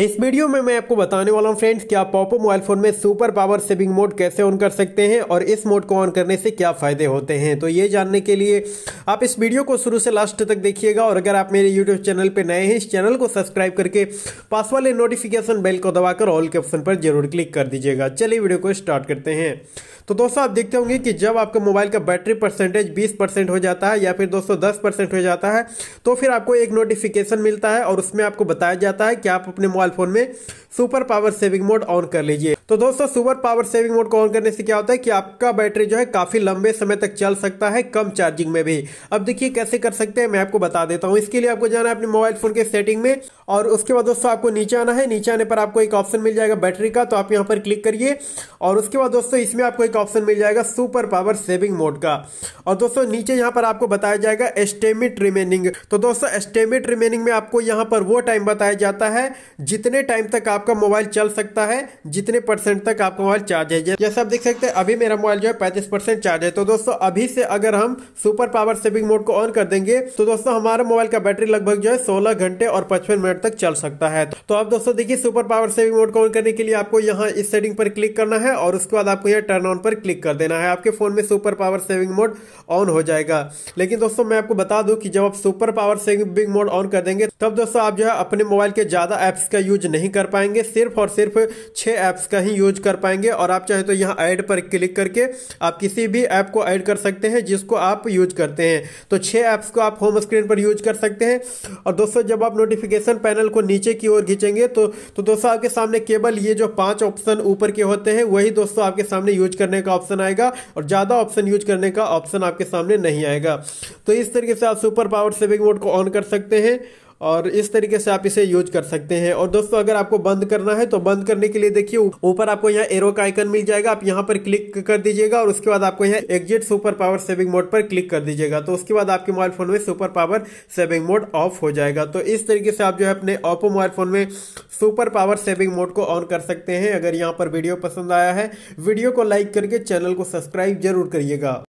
इस वीडियो में मैं आपको बताने वाला हूं फ्रेंड्स कि आप पॉपो मोबाइल फोन में सुपर पावर सेविंग मोड कैसे ऑन कर सकते हैं और इस मोड को ऑन करने से क्या फायदे होते हैं तो ये जानने के लिए आप इस वीडियो को शुरू से लास्ट तक देखिएगा और अगर आप मेरे यूट्यूब चैनल पर नए हैं इस चैनल को सब्सक्राइब करके पास वाले नोटिफिकेशन बेल को दबाकर ऑल के ऑप्शन पर जरूर क्लिक कर दीजिएगा चलिए वीडियो को स्टार्ट करते हैं तो दोस्तों आप देखते होंगे कि जब आपका मोबाइल का बैटरी परसेंटेज बीस परसेंट हो जाता है या फिर दोस्तों दस परसेंट हो जाता है तो फिर आपको एक नोटिफिकेशन मिलता है और उसमें आपको बताया जाता है कि आप अपने मोबाइल फ़ोन में super power saving mode on कर लीजिए तो दोस्तों सुपर पावर सेविंग मोड को ऑन करने से क्या होता है कि आपका बैटरी जो है काफ़ी लंबे समय तक चल सकता है कम चार्जिंग में भी अब देखिए कैसे कर सकते हैं मैं आपको बता देता हूँ इसके लिए आपको जाना है अपने मोबाइल फ़ोन के सेटिंग में और उसके बाद दोस्तों आपको नीचे आना है नीचे आने पर आपको एक ऑप्शन मिल जाएगा बैटरी का तो आप यहाँ पर क्लिक करिए और उसके बाद दोस्तों इसमें आपको एक एक ऑप्शन मिल जाएगा सुपर पावर सेविंग मोड का और दोस्तों नीचे यहाँ पर आपको बताया जाएगा एस्टेमिट रिमेनिंग तो दोस्तों एस्टेमिट रिमेनिंग में आपको यहाँ पर वो टाइम बताया जाता है जितने टाइम तक आपका मोबाइल चल सकता है जितने परसेंट तक आपका मोबाइल चार्ज है जैसे आप देख सकते हैं अभी मेरा मोबाइल जो है पैंतीस चार्ज है तो दोस्तों अभी से अगर हम सुपर पावर सेविंग मोड को ऑन कर देंगे तो दोस्तों हमारे मोबाइल का बैटरी लगभग जो है सोलह घंटे और पचपन मिनट तक चल सकता है तो आप दोस्तों देखिए सुपर पावर सेविंग मोड को ऑन करने के लिए आपको यहाँ इस सेटिंग पर क्लिक करना है और उसके बाद आपको यह टर्न ऑन पर क्लिक कर देना है आपके फ़ोन में super power saving mode on हो जाएगा लेकिन दोस्तों मैं आपको बता दूं कि जब आप super power saving mode on कर देंगे तब दोस्तों आप जो है अपने मोबाइल के ज़्यादा ऐप्स का यूज नहीं कर पाएंगे सिर्फ और सिर्फ छः ऐप्स का ही यूज कर पाएंगे और आप चाहे तो यहाँ ऐड पर क्लिक करके आप किसी भी ऐप को ऐड कर सकते हैं जिसको आप यूज करते हैं तो छः ऐप्स को आप होम स्क्रीन पर यूज कर सकते हैं और दोस्तों जब आप नोटिफिकेशन पैनल को नीचे की ओर खींचेंगे तो, तो दोस्तों आपके सामने केवल ये जो पांच ऑप्शन ऊपर के होते हैं वही दोस्तों आपके सामने यूज करने करने का ऑप्शन आएगा और ज़्यादा ऑप्शन यूज करने का ऑप्शन आपके सामने नहीं आएगा तो इस तरीके से आप सुपर पावर सेविंग मोड को ऑन कर सकते हैं और इस तरीके से आप इसे यूज कर सकते हैं और दोस्तों अगर आपको बंद करना है तो बंद करने के लिए देखिए ऊपर आपको यहाँ एरो का आइकन मिल जाएगा आप यहाँ पर क्लिक कर दीजिएगा और उसके बाद आपको यहाँ exit super power saving mode पर क्लिक कर दीजिएगा तो उसके बाद आपके मोबाइल फोन में super power saving mode off हो जाएगा तो इस तरीके से आप जो है अपने ओप्पो मोबाइल फोन में सुपर पावर सेविंग मोड को ऑन कर सकते हैं अगर यहाँ पर वीडियो पसंद आया है वीडियो को लाइक करके चैनल को सब्सक्राइब जरूर करिएगा